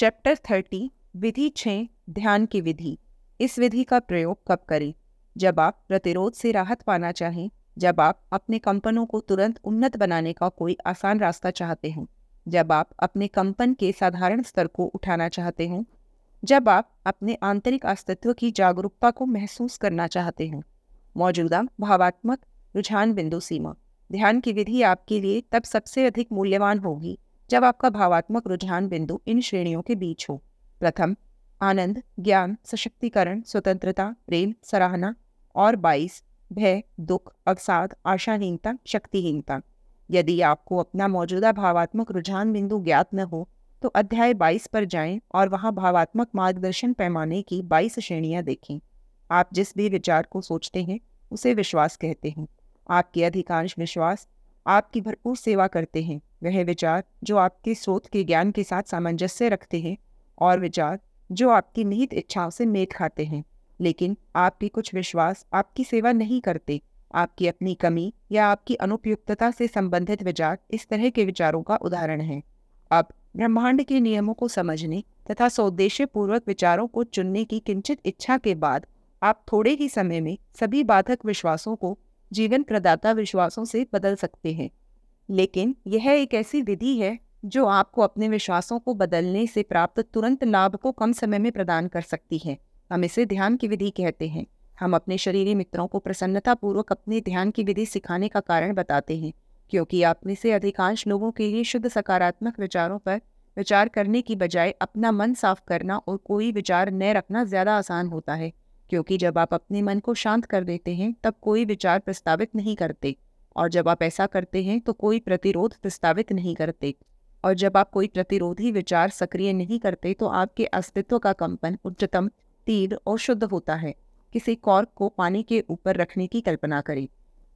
Chapter thirty विधि छः ध्यान की विधि इस विधि का प्रयोग कब करें जब आप प्रतिरोध से राहत पाना चाहें जब आप अपने कंपनों को तुरंत उन्नत बनाने का कोई आसान रास्ता चाहते हों जब आप अपने कंपन के साधारण स्तर को उठाना चाहते हों जब आप अपने आंतरिक अस्तित्व की जागरूकता को महसूस करना चाहते हों मौजूदा भावात्मक रुझान बिंदु सीमा ध्यान की विधि आपके लिए तब सबसे अधिक मूल्यवान होगी जब आपका भावात्मक रुझान बिंदु इन श्रेणियों के बीच हो प्रथम आनंद ज्ञान सशक्तिकरण स्वतंत्रता प्रेम सराहना और बाईस भय दुख अवसाद आशाहीनता शक्तिहीनता यदि आपको अपना मौजूदा भावात्मक रुझान बिंदु ज्ञात न हो तो अध्याय 22 पर जाएं और वहां भावात्मक मार्गदर्शन पैमाने की 22 श्रेणियां देखें आप जिस भी विचार को सोचते हैं उसे विश्वास कहते हैं आपके अधिकांश विश्वास आपकी भरपूर सेवा करते हैं वह विचार जो आपके स्रोत के ज्ञान के साथ सामंजस्य रखते हैं और विचार जो आपकी निहित इच्छाओं से मेट खाते हैं लेकिन आपके कुछ विश्वास आपकी सेवा नहीं करते आपकी अपनी कमी या आपकी अनुपयुक्तता से संबंधित विचार इस तरह के विचारों का उदाहरण है अब ब्रह्मांड के नियमों को समझने तथा सौद्देश्य पूर्वक विचारों को चुनने की किंचित इच्छा के बाद आप थोड़े ही समय में सभी बाधक विश्वासों को जीवन प्रदाता विश्वासों से बदल सकते हैं लेकिन यह एक ऐसी विधि है जो आपको अपने विश्वासों को बदलने से प्राप्त तुरंत लाभ को कम समय में प्रदान कर सकती है हम इसे ध्यान की विधि कहते हैं हम अपने शरीरी मित्रों को प्रसन्नतापूर्वक अपने ध्यान की विधि सिखाने का कारण बताते हैं क्योंकि आप में से अधिकांश लोगों के लिए शुद्ध सकारात्मक विचारों पर विचार करने की बजाय अपना मन साफ करना और कोई विचार न रखना ज़्यादा आसान होता है क्योंकि जब आप अपने मन को शांत कर देते हैं तब कोई विचार प्रस्तावित नहीं करते और जब आप ऐसा करते हैं तो कोई प्रतिरोध प्रस्तावित नहीं करते और जब आप कोई प्रतिरोधी विचार सक्रिय नहीं करते तो आपके अस्तित्व का कंपन उच्चतम तीव्र और शुद्ध होता है किसी कॉर्क को पानी के ऊपर रखने की कल्पना करें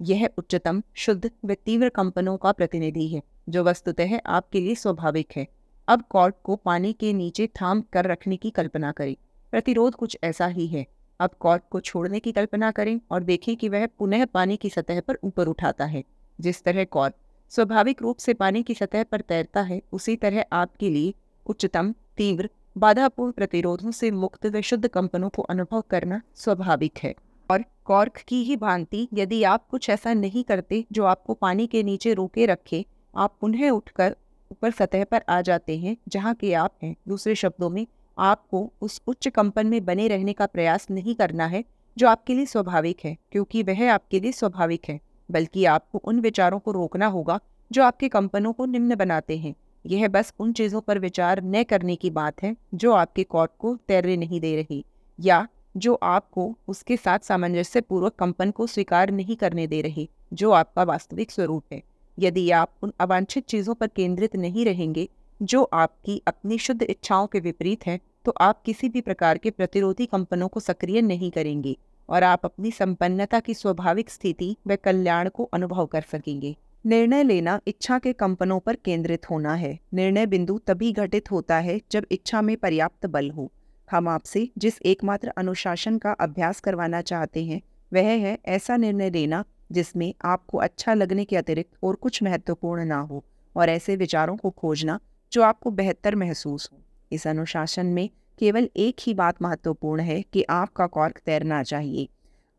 यह उच्चतम शुद्ध व तीव्र कंपनों का प्रतिनिधि है जो वस्तुतः आपके लिए स्वाभाविक है अब कॉर्क को पानी के नीचे थाम कर रखने की कल्पना करें प्रतिरोध कुछ ऐसा ही है अब कॉर्क को छोड़ने की कल्पना करें और देखें कि वह पुनः पानी की सतह पर ऊपर उठाता है जिस तरह कॉर्क स्वाभाविक रूप से पानी की सतह पर तैरता है उसी तरह आपके लिए उच्चतम तीव्र बाधापूर्ण प्रतिरोधों से मुक्त व शुद्ध कंपनों को अनुभव करना स्वाभाविक है और कॉर्क की ही भांति यदि आप कुछ ऐसा नहीं करते जो आपको पानी के नीचे रोके रखे आप पुनः उठकर ऊपर सतह पर आ जाते हैं जहाँ के आप हैं दूसरे शब्दों में आपको उस उच्च कंपन में बने रहने का प्रयास नहीं करना है जो आपके लिए स्वाभाविक है क्योंकि वह आपके लिए स्वाभाविक है बल्कि आपको उन विचारों को रोकना होगा जो आपके कंपनों को निम्न बनाते हैं यह बस उन चीज़ों पर विचार न करने की बात है जो आपके कॉर्ट को तैरने नहीं दे रही या जो आपको उसके साथ सामंजस्य पूर्वक कंपन को स्वीकार नहीं करने दे रही जो आपका वास्तविक स्वरूप है यदि आप उन अवांछित चीज़ों पर केंद्रित नहीं रहेंगे जो आपकी अपनी शुद्ध इच्छाओं के विपरीत है तो आप किसी भी प्रकार के प्रतिरोधी कंपनों को सक्रिय नहीं करेंगे और आप अपनी संपन्नता की स्वाभाविक स्थिति व कल्याण को अनुभव कर सकेंगे निर्णय लेना इच्छा के कंपनों पर केंद्रित होना है निर्णय बिंदु तभी घटित होता है जब इच्छा में पर्याप्त बल हो हम आपसे जिस एकमात्र अनुशासन का अभ्यास करवाना चाहते हैं वह है ऐसा निर्णय लेना जिसमें आपको अच्छा लगने के अतिरिक्त और कुछ महत्वपूर्ण ना हो और ऐसे विचारों को खोजना जो आपको बेहतर महसूस हो इस अनुशासन में केवल एक ही बात महत्वपूर्ण है कि आपका कॉर्क तैरना चाहिए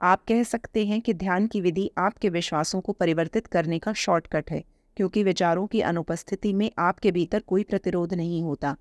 आप कह सकते हैं कि ध्यान की विधि आपके विश्वासों को परिवर्तित करने का शॉर्टकट है क्योंकि विचारों की अनुपस्थिति में आपके भीतर कोई प्रतिरोध नहीं होता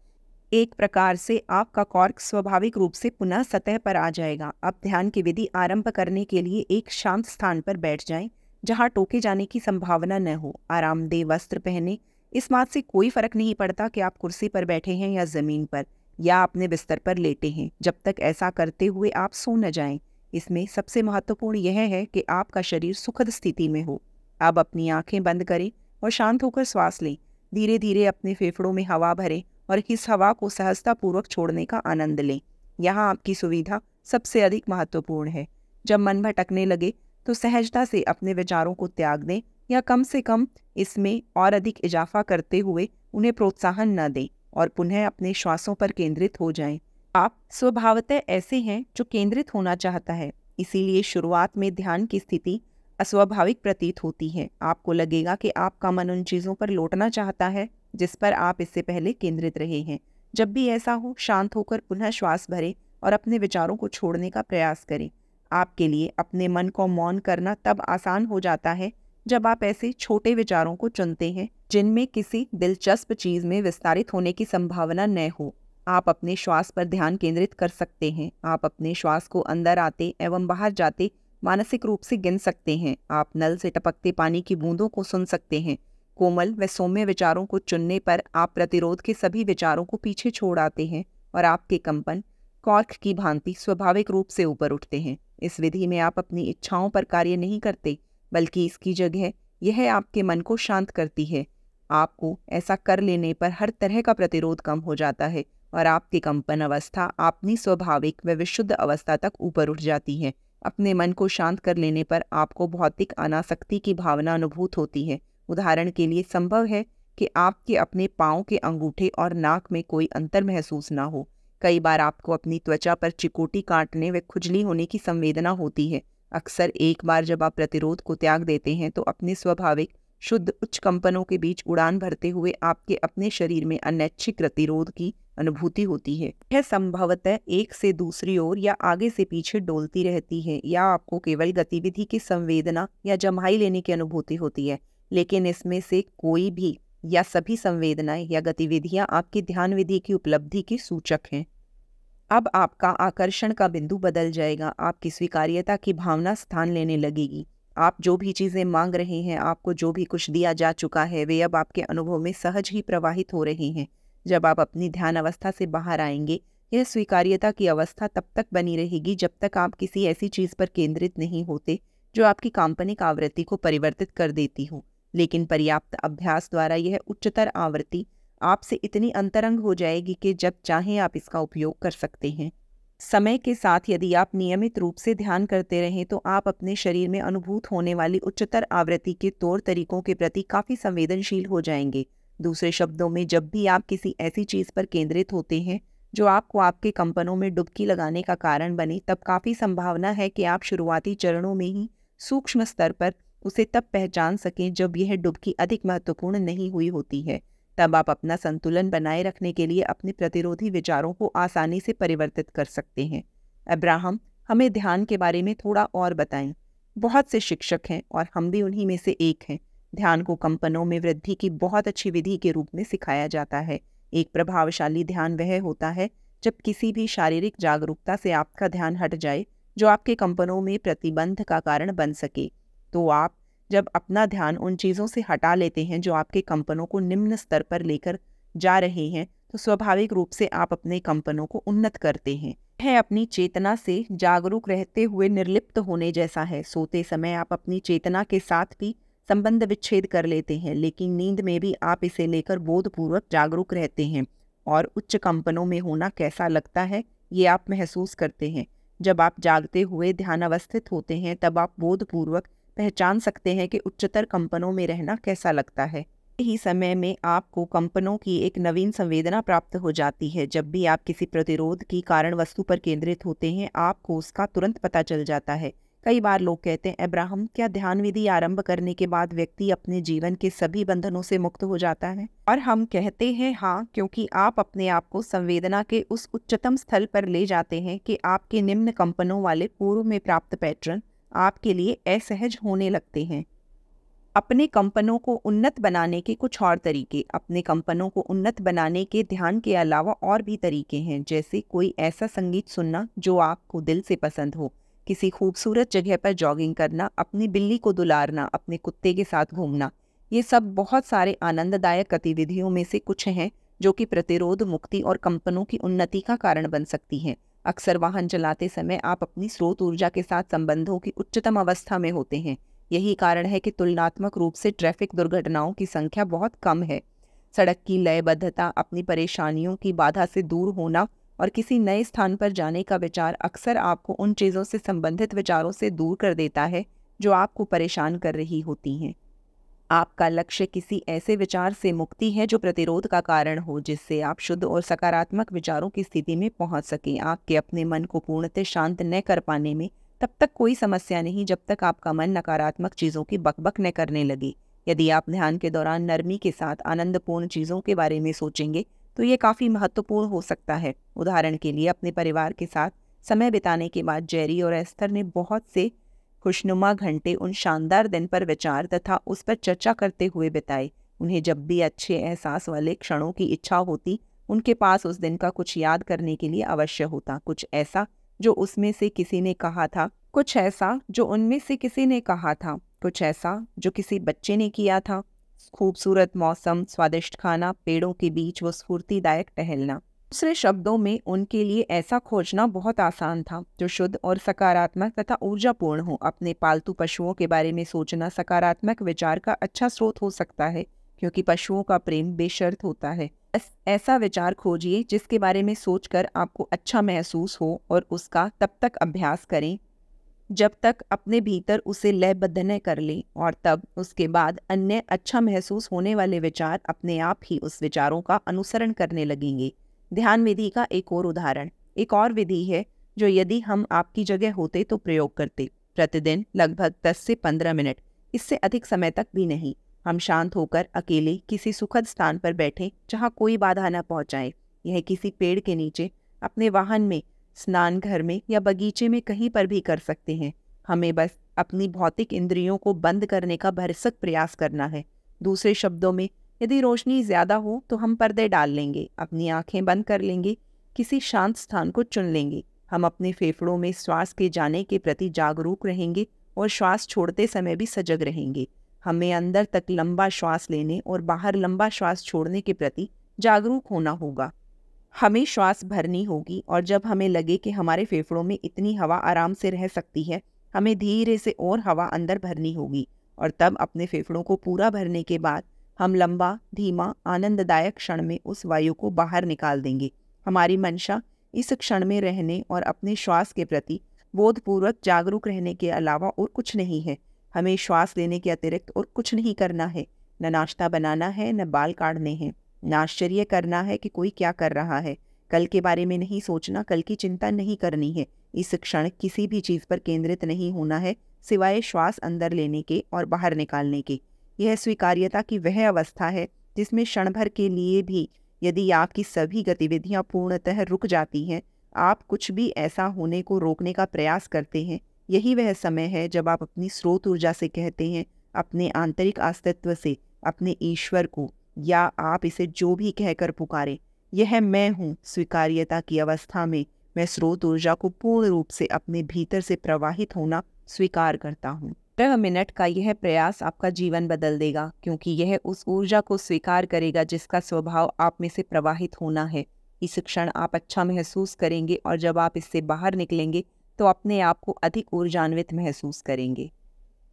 एक प्रकार से आपका कॉर्क स्वाभाविक रूप से पुनः सतह पर आ जाएगा अब ध्यान की विधि आरंभ करने के लिए एक शांत स्थान पर बैठ जाएं, जहां टोके जाने की संभावना न हो आरामदेह वस्त्र पहने इस बात से कोई फर्क नहीं पड़ता कि आप कुर्सी पर बैठे हैं या ज़मीन पर या अपने बिस्तर पर लेटे हैं जब तक ऐसा करते हुए आप सो न जाएं। इसमें सबसे महत्वपूर्ण यह है कि आपका शरीर सुखद स्थिति में हो आप अपनी आंखें बंद करें और शांत होकर श्वास लें धीरे धीरे अपने फेफड़ों में हवा भरें और इस हवा को सहजतापूर्वक छोड़ने का आनंद लें यहाँ आपकी सुविधा सबसे अधिक महत्वपूर्ण है जब मन भटकने लगे तो सहजता से अपने विचारों को त्याग दें या कम से कम इसमें और अधिक इजाफा करते हुए उन्हें प्रोत्साहन न दें और पुनः अपने श्वासों पर केंद्रित हो जाएं। आप स्वभावतः ऐसे हैं जो केंद्रित होना चाहता है इसीलिए शुरुआत में ध्यान की स्थिति अस्वाभाविक प्रतीत होती है आपको लगेगा कि आपका मन उन चीज़ों पर लौटना चाहता है जिस पर आप इससे पहले केंद्रित रहे हैं जब भी ऐसा हो शांत होकर पुनः श्वास भरें और अपने विचारों को छोड़ने का प्रयास करें आपके लिए अपने मन को मौन करना तब आसान हो जाता है जब आप ऐसे छोटे विचारों को चुनते हैं जिनमें किसी दिलचस्प चीज में विस्तारित होने की संभावना न हो आप अपने श्वास पर ध्यान केंद्रित कर सकते हैं आप अपने श्वास को अंदर आते एवं बाहर जाते मानसिक रूप से गिन सकते हैं आप नल से टपकते पानी की बूंदों को सुन सकते हैं कोमल व सौम्य विचारों को चुनने पर आप प्रतिरोध के सभी विचारों को पीछे छोड़ आते हैं और आपके कंपन कॉर्क की भांति स्वाभाविक रूप से ऊपर उठते हैं इस विधि में आप अपनी इच्छाओं पर कार्य नहीं करते बल्कि इसकी जगह यह आपके मन को शांत करती है आपको ऐसा कर लेने पर हर तरह का प्रतिरोध कम हो जाता है और आपकी कंपन अवस्था अपनी स्वाभाविक व विशुद्ध अवस्था तक ऊपर उठ जाती है अपने मन को शांत कर लेने पर आपको भौतिक अनासक्ति की भावना अनुभूत होती है उदाहरण के लिए संभव है कि आपके अपने पाँव के अंगूठे और नाक में कोई अंतर महसूस ना हो कई बार आपको अपनी त्वचा पर चिकोटी काटने व खुजली होने की संवेदना होती है अक्सर एक बार जब आप प्रतिरोध को त्याग देते हैं तो अपने स्वाभाविक शुद्ध उच्च कंपनों के बीच उड़ान भरते हुए आपके अपने शरीर में अनैच्छिक प्रतिरोध की अनुभूति होती है यह संभवतः एक से दूसरी ओर या आगे से पीछे डोलती रहती है या आपको केवल गतिविधि की संवेदना या जमाई लेने की अनुभूति होती है लेकिन इसमें से कोई भी या सभी संवेदनाएं या गतिविधियां आपकी ध्यान विधि की उपलब्धि की सूचक हैं अब आपका आकर्षण का बिंदु बदल जाएगा आपकी स्वीकार्यता की भावना स्थान लेने लगेगी आप जो भी चीज़ें मांग रहे हैं आपको जो भी कुछ दिया जा चुका है वे अब आपके अनुभव में सहज ही प्रवाहित हो रहे हैं जब आप अपनी ध्यान अवस्था से बाहर आएंगे यह स्वीकार्यता की अवस्था तब तक बनी रहेगी जब तक आप किसी ऐसी चीज़ पर केंद्रित नहीं होते जो आपकी काल्पनिक आवृत्ति को परिवर्तित कर देती हो लेकिन पर्याप्त अभ्यास द्वारा यह उच्चतर आवृत्ति आपसे इतनी अंतरंग हो जाएगी कि जब चाहें आप इसका उपयोग कर सकते हैं समय के साथ यदि आप नियमित रूप से ध्यान करते रहें तो आप अपने शरीर में अनुभूत होने वाली उच्चतर आवृत्ति के तौर तरीकों के प्रति काफ़ी संवेदनशील हो जाएंगे दूसरे शब्दों में जब भी आप किसी ऐसी चीज़ पर केंद्रित होते हैं जो आपको आपके कंपनों में डुबकी लगाने का कारण बने तब काफ़ी संभावना है कि आप शुरुआती चरणों में ही सूक्ष्म स्तर पर उसे तब पहचान सकें जब यह डुबकी अधिक महत्वपूर्ण नहीं हुई होती है तब आप अपना संतुलन बनाए रखने के लिए अपने प्रतिरोधी विचारों को आसानी से परिवर्तित कर सकते हैं अब्राहम हमें ध्यान के बारे में थोड़ा और बताएं बहुत से शिक्षक हैं और हम भी उन्हीं में से एक हैं ध्यान को कंपनों में वृद्धि की बहुत अच्छी विधि के रूप में सिखाया जाता है एक प्रभावशाली ध्यान वह होता है जब किसी भी शारीरिक जागरूकता से आपका ध्यान हट जाए जो आपके कंपनों में प्रतिबंध का कारण बन सके तो आप जब अपना ध्यान उन चीज़ों से हटा लेते हैं जो आपके कंपनों को निम्न स्तर पर लेकर जा रहे हैं तो स्वाभाविक रूप से आप अपने कंपनों को उन्नत करते हैं यह अपनी चेतना से जागरूक रहते हुए निर्लिप्त होने जैसा है सोते समय आप अपनी चेतना के साथ भी संबंध विच्छेद कर लेते हैं लेकिन नींद में भी आप इसे लेकर बोधपूर्वक जागरूक रहते हैं और उच्च कंपनों में होना कैसा लगता है ये आप महसूस करते हैं जब आप जागते हुए ध्यान अवस्थित होते हैं तब आप बोधपूर्वक पहचान सकते हैं कि उच्चतर कंपनों में रहना कैसा लगता है ही समय में आपको कंपनों की एक नवीन संवेदना प्राप्त हो जाती है जब भी आप किसी प्रतिरोध की कारण वस्तु पर केंद्रित होते हैं आपको उसका तुरंत पता चल जाता है कई बार लोग कहते हैं अब्राहम क्या ध्यान विधि आरंभ करने के बाद व्यक्ति अपने जीवन के सभी बंधनों से मुक्त हो जाता है और हम कहते हैं हाँ क्योंकि आप अपने आप को संवेदना के उस उच्चतम स्थल पर ले जाते हैं कि आपके निम्न कंपनों वाले पूर्व में प्राप्त पैटर्न आपके लिए असहज होने लगते हैं अपने कंपनों को उन्नत बनाने के कुछ और तरीके अपने कंपनों को उन्नत बनाने के ध्यान के अलावा और भी तरीके हैं जैसे कोई ऐसा संगीत सुनना जो आपको दिल से पसंद हो किसी खूबसूरत जगह पर जॉगिंग करना अपनी बिल्ली को दुलारना अपने कुत्ते के साथ घूमना ये सब बहुत सारे आनंददायक गतिविधियों में से कुछ हैं जो कि प्रतिरोध मुक्ति और कंपनों की उन्नति का कारण बन सकती हैं अक्सर वाहन चलाते समय आप अपनी स्रोत ऊर्जा के साथ संबंधों की उच्चतम अवस्था में होते हैं यही कारण है कि तुलनात्मक रूप से ट्रैफिक दुर्घटनाओं की संख्या बहुत कम है सड़क की लयबद्धता अपनी परेशानियों की बाधा से दूर होना और किसी नए स्थान पर जाने का विचार अक्सर आपको उन चीज़ों से संबंधित विचारों से दूर कर देता है जो आपको परेशान कर रही होती हैं आपका लक्ष्य किसी ऐसे विचार से मुक्ति है जो प्रतिरोध का कारण हो जिससे आप शुद्ध और सकारात्मक विचारों की स्थिति में पहुंच सकें आपके अपने मन को पूर्णतः शांत न कर पाने में तब तक कोई समस्या नहीं जब तक आपका मन नकारात्मक चीज़ों की बकबक न करने लगे यदि आप ध्यान के दौरान नरमी के साथ आनंदपूर्ण चीज़ों के बारे में सोचेंगे तो ये काफ़ी महत्वपूर्ण हो सकता है उदाहरण के लिए अपने परिवार के साथ समय बिताने के बाद जेरी और एस्थर ने बहुत से खुशनुमा घंटे उन शानदार दिन पर विचार तथा उस पर चर्चा करते हुए बिताए उन्हें जब भी अच्छे एहसास वाले क्षणों की इच्छा होती उनके पास उस दिन का कुछ याद करने के लिए अवश्य होता कुछ ऐसा जो उसमें से किसी ने कहा था कुछ ऐसा जो उनमें से किसी ने कहा था कुछ ऐसा जो किसी बच्चे ने किया था खूबसूरत मौसम स्वादिष्ट खाना पेड़ों के बीच वो स्फूर्तिदायक टहलना दूसरे शब्दों में उनके लिए ऐसा खोजना बहुत आसान था जो शुद्ध और सकारात्मक तथा ऊर्जापूर्ण हो अपने पालतू पशुओं के बारे में सोचना सकारात्मक विचार का अच्छा स्रोत हो सकता है क्योंकि पशुओं का प्रेम बेशर्त होता है ऐसा विचार खोजिए जिसके बारे में सोचकर आपको अच्छा महसूस हो और उसका तब तक अभ्यास करें जब तक अपने भीतर उसे लयबद्ध न कर लें और तब उसके बाद अन्य अच्छा महसूस होने वाले विचार अपने आप ही उस विचारों का अनुसरण करने लगेंगे ध्यान विधि का एक और उदाहरण एक और विधि है जो यदि हम आपकी जगह होते तो प्रयोग करते प्रतिदिन लगभग 10 से 15 मिनट इससे अधिक समय तक भी नहीं हम शांत होकर अकेले किसी सुखद स्थान पर बैठे जहाँ कोई बाधा न पहुँचाए यह किसी पेड़ के नीचे अपने वाहन में स्नान घर में या बगीचे में कहीं पर भी कर सकते हैं हमें बस अपनी भौतिक इंद्रियों को बंद करने का भरसक प्रयास करना है दूसरे शब्दों में यदि रोशनी ज़्यादा हो तो हम पर्दे डाल लेंगे अपनी आंखें बंद कर लेंगे किसी शांत स्थान को चुन लेंगे हम अपने फेफड़ों में श्वास के जाने के प्रति जागरूक रहेंगे और श्वास छोड़ते समय भी सजग रहेंगे हमें अंदर तक लंबा श्वास लेने और बाहर लंबा श्वास छोड़ने के प्रति जागरूक होना होगा हमें श्वास भरनी होगी और जब हमें लगे कि हमारे फेफड़ों में इतनी हवा आराम से रह सकती है हमें धीरे से और हवा अंदर भरनी होगी और तब अपने फेफड़ों को पूरा भरने के बाद हम लंबा धीमा आनंददायक क्षण में उस वायु को बाहर निकाल देंगे हमारी मंशा इस क्षण में रहने और अपने श्वास के प्रति बोधपूर्वक जागरूक रहने के अलावा और कुछ नहीं है हमें श्वास लेने के अतिरिक्त और कुछ नहीं करना है न नाश्ता बनाना है न बाल काटने हैं न आश्चर्य करना है कि कोई क्या कर रहा है कल के बारे में नहीं सोचना कल की चिंता नहीं करनी है इस क्षण किसी भी चीज़ पर केंद्रित नहीं होना है सिवाय श्वास अंदर लेने के और बाहर निकालने के यह स्वीकार्यता की वह अवस्था है जिसमें क्षण भर के लिए भी यदि आपकी सभी गतिविधियां पूर्णतः रुक जाती हैं आप कुछ भी ऐसा होने को रोकने का प्रयास करते हैं यही वह समय है जब आप अपनी स्रोत ऊर्जा से कहते हैं अपने आंतरिक अस्तित्व से अपने ईश्वर को या आप इसे जो भी कहकर पुकारें यह मैं हूँ स्वीकार्यता की अवस्था में मैं स्रोत ऊर्जा को पूर्ण रूप से अपने भीतर से प्रवाहित होना स्वीकार करता हूँ पंद्रह मिनट का यह प्रयास आपका जीवन बदल देगा क्योंकि यह उस ऊर्जा को स्वीकार करेगा जिसका स्वभाव आप में से प्रवाहित होना है इस क्षण आप अच्छा महसूस करेंगे और जब आप इससे बाहर निकलेंगे तो अपने आप को अधिक ऊर्जान्वित महसूस करेंगे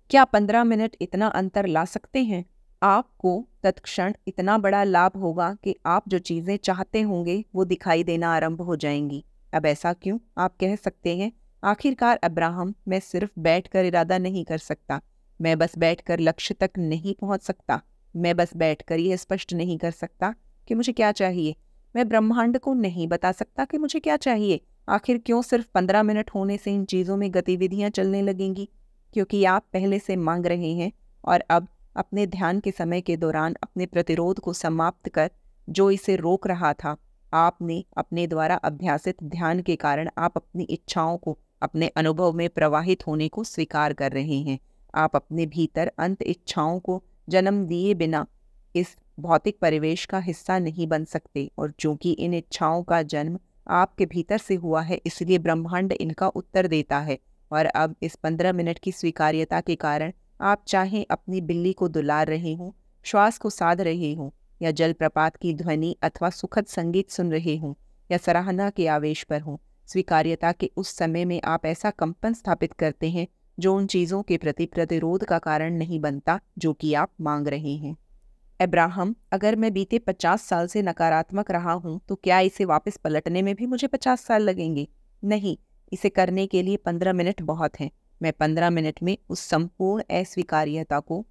क्या पंद्रह मिनट इतना अंतर ला सकते हैं आपको तत्क्षण इतना बड़ा लाभ होगा कि आप जो चीज़ें चाहते होंगे वो दिखाई देना आरंभ हो जाएंगी अब ऐसा क्यों आप कह सकते हैं आखिरकार अब्राहम मैं सिर्फ बैठकर इरादा नहीं कर सकता मैं बस बैठकर लक्ष्य तक नहीं पहुंच सकता मैं बस बैठकर यह स्पष्ट नहीं कर सकता कि मुझे क्या चाहिए मैं ब्रह्मांड को नहीं बता सकता कि मुझे क्या चाहिए आखिर क्यों सिर्फ पंद्रह मिनट होने से इन चीज़ों में गतिविधियाँ चलने लगेंगी क्योंकि आप पहले से मांग रहे हैं और अब अपने ध्यान के समय के दौरान अपने प्रतिरोध को समाप्त कर जो इसे रोक रहा था आपने अपने द्वारा अभ्यासित ध्यान के कारण आप अपनी इच्छाओं को अपने अनुभव में प्रवाहित होने को स्वीकार कर रहे हैं आप अपने भीतर अंत इच्छाओं को जन्म दिए बिना इस भौतिक परिवेश का हिस्सा नहीं बन सकते और चूंकि इन इच्छाओं का जन्म आपके भीतर से हुआ है इसलिए ब्रह्मांड इनका उत्तर देता है और अब इस पंद्रह मिनट की स्वीकार्यता के कारण आप चाहे अपनी बिल्ली को दुलार रहे हों श्वास को साध रहे हों या जलप्रपात की ध्वनि अथवा सुखद संगीत सुन रहे हों या सराहना के आवेश पर हों स्वीकार्यता के उस समय में आप ऐसा कंपन स्थापित करते हैं जो उन चीज़ों के प्रति प्रतिरोध का कारण नहीं बनता जो कि आप मांग रहे हैं अब्राहम अगर मैं बीते पचास साल से नकारात्मक रहा हूं तो क्या इसे वापस पलटने में भी मुझे पचास साल लगेंगे नहीं इसे करने के लिए पंद्रह मिनट बहुत हैं मैं पंद्रह मिनट में उस संपूर्ण अस्वीकार्यता को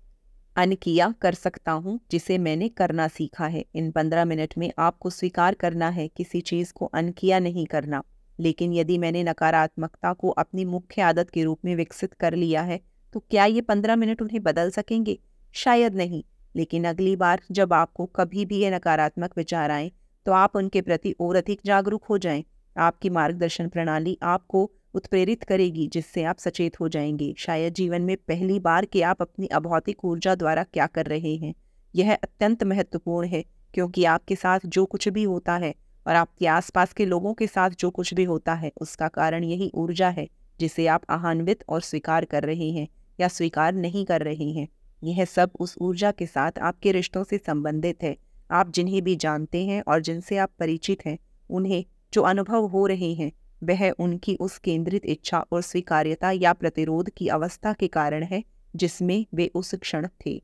अनकिया कर सकता हूँ जिसे मैंने करना सीखा है इन पंद्रह मिनट में आपको स्वीकार करना है किसी चीज़ को अनकिया नहीं करना लेकिन यदि मैंने नकारात्मकता को अपनी मुख्य आदत के रूप में विकसित कर लिया है तो क्या ये पंद्रह मिनट उन्हें बदल सकेंगे शायद नहीं लेकिन अगली बार जब आपको कभी भी ये नकारात्मक विचार आए तो आप उनके प्रति और अधिक जागरूक हो जाएं। आपकी मार्गदर्शन प्रणाली आपको उत्प्रेरित करेगी जिससे आप सचेत हो जाएंगे शायद जीवन में पहली बार कि आप अपनी अभौतिक ऊर्जा द्वारा क्या कर रहे हैं यह अत्यंत महत्वपूर्ण है क्योंकि आपके साथ जो कुछ भी होता है और आपके आसपास के लोगों के साथ जो कुछ भी होता है उसका कारण यही ऊर्जा है जिसे आप आहान्वित और स्वीकार कर रहे हैं या स्वीकार नहीं कर रहे हैं यह सब उस ऊर्जा के साथ आपके रिश्तों से संबंधित है आप जिन्हें भी जानते हैं और जिनसे आप परिचित हैं उन्हें जो अनुभव हो रहे हैं वह उनकी उस केंद्रित इच्छा और स्वीकार्यता या प्रतिरोध की अवस्था के कारण है जिसमें वे उस क्षण थे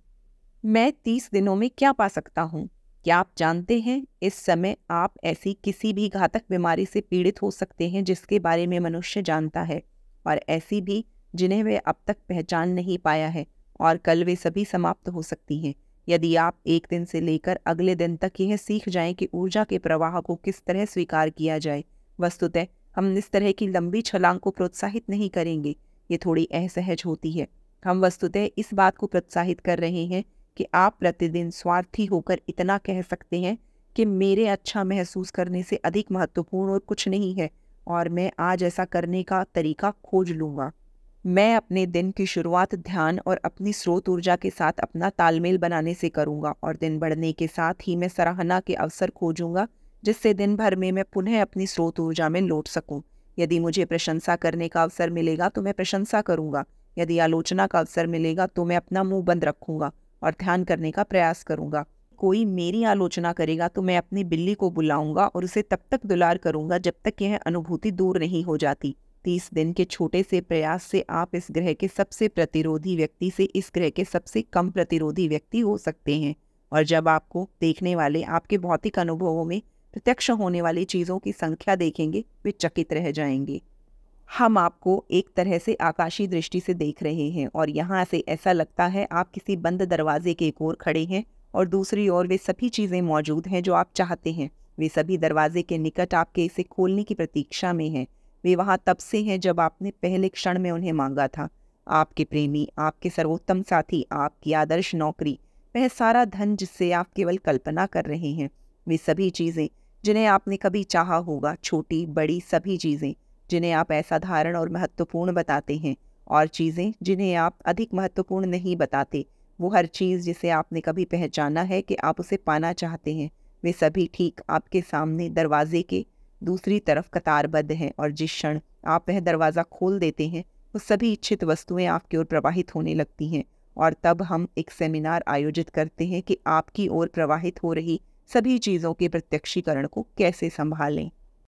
मैं तीस दिनों में क्या पा सकता हूँ क्या आप जानते हैं इस समय आप ऐसी किसी भी घातक बीमारी से पीड़ित हो सकते हैं जिसके बारे में मनुष्य जानता है और ऐसी भी जिन्हें वे अब तक पहचान नहीं पाया है और कल वे सभी समाप्त हो सकती हैं यदि आप एक दिन से लेकर अगले दिन तक यह सीख जाएं कि ऊर्जा के प्रवाह को किस तरह स्वीकार किया जाए वस्तुतः हम इस तरह की लंबी छलांग को प्रोत्साहित नहीं करेंगे ये थोड़ी असहज होती है हम वस्तुतः इस बात को प्रोत्साहित कर रहे हैं कि आप प्रतिदिन स्वार्थी होकर इतना कह सकते हैं कि मेरे अच्छा महसूस करने से अधिक महत्वपूर्ण और कुछ नहीं है और मैं आज ऐसा करने का तरीका खोज लूँगा मैं अपने दिन की शुरुआत ध्यान और अपनी स्रोत ऊर्जा के साथ अपना तालमेल बनाने से करूँगा और दिन बढ़ने के साथ ही मैं सराहना के अवसर खोजूँगा जिससे दिन भर में मैं पुनः अपनी स्रोत ऊर्जा में लौट सकूँ यदि मुझे प्रशंसा करने का अवसर मिलेगा तो मैं प्रशंसा करूँगा यदि आलोचना का अवसर मिलेगा तो मैं अपना मुंह बंद रखूँगा और ध्यान करने का प्रयास करूँगा कोई मेरी आलोचना करेगा तो मैं अपनी बिल्ली को बुलाऊंगा और उसे तब तक दुलार करूंगा जब तक यह अनुभूति दूर नहीं हो जाती तीस दिन के छोटे से प्रयास से आप इस ग्रह के सबसे प्रतिरोधी व्यक्ति से इस ग्रह के सबसे कम प्रतिरोधी व्यक्ति हो सकते हैं और जब आपको देखने वाले आपके भौतिक अनुभवों में प्रत्यक्ष होने वाली चीज़ों की संख्या देखेंगे वे चकित रह जाएंगे हम आपको एक तरह से आकाशीय दृष्टि से देख रहे हैं और यहाँ से ऐसा लगता है आप किसी बंद दरवाजे के एक ओर खड़े हैं और दूसरी ओर वे सभी चीज़ें मौजूद हैं जो आप चाहते हैं वे सभी दरवाजे के निकट आपके इसे खोलने की प्रतीक्षा में हैं वे वहाँ तब से हैं जब आपने पहले क्षण में उन्हें मांगा था आपके प्रेमी आपके सर्वोत्तम साथी आपकी आदर्श नौकरी वह सारा धन जिससे आप केवल कल्पना कर रहे हैं वे सभी चीज़ें जिन्हें आपने कभी चाहा होगा छोटी बड़ी सभी चीज़ें जिन्हें आप असाधारण और महत्वपूर्ण बताते हैं और चीज़ें जिन्हें आप अधिक महत्वपूर्ण नहीं बताते वो हर चीज़ जिसे आपने कभी पहचाना है कि आप उसे पाना चाहते हैं वे सभी ठीक आपके सामने दरवाजे के दूसरी तरफ कतारबद्ध हैं और जिस क्षण आप वह दरवाज़ा खोल देते हैं वो सभी इच्छित वस्तुएं आपकी ओर प्रवाहित होने लगती हैं और तब हम एक सेमिनार आयोजित करते हैं कि आपकी ओर प्रवाहित हो रही सभी चीज़ों के प्रत्यक्षीकरण को कैसे संभालें